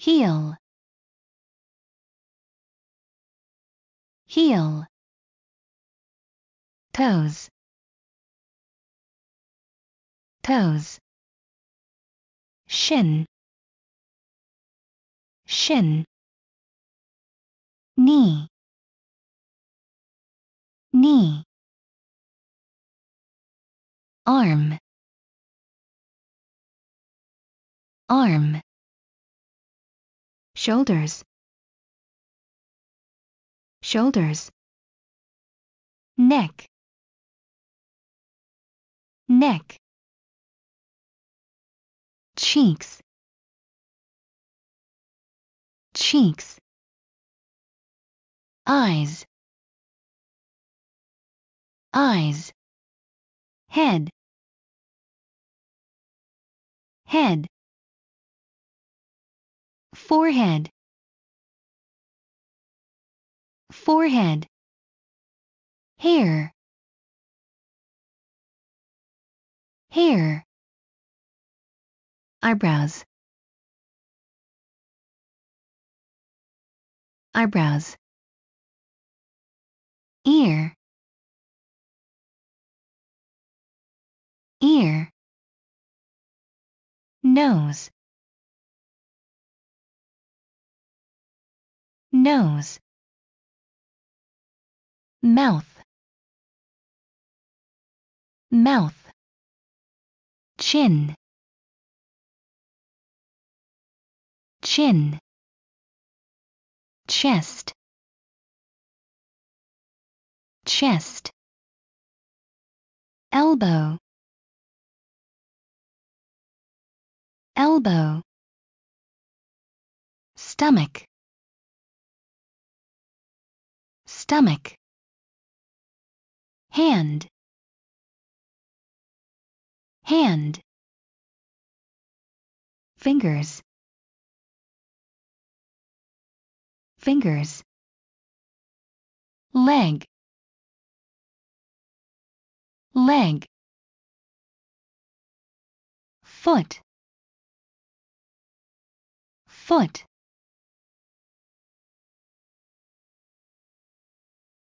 heel heel toes toes shin shin knee knee arm arm shoulders shoulders neck neck cheeks cheeks eyes eyes head head forehead forehead hair hair eyebrows eyebrows ear ear nose nose mouth mouth chin chin chest chest elbow elbow stomach stomach. Hand. Hand. Fingers. Fingers. Leg. Leg. Foot. Foot.